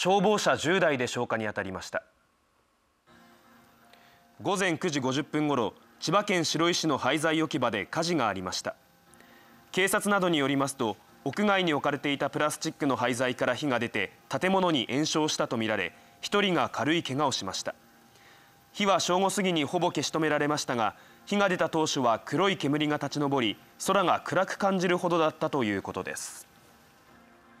消防車10台で消火に当たりました午前9時50分ごろ千葉県白井市の廃材置き場で火事がありました警察などによりますと屋外に置かれていたプラスチックの廃材から火が出て建物に延焼したとみられ1人が軽い怪我をしました火は正午過ぎにほぼ消し止められましたが火が出た当初は黒い煙が立ち上り空が暗く感じるほどだったということです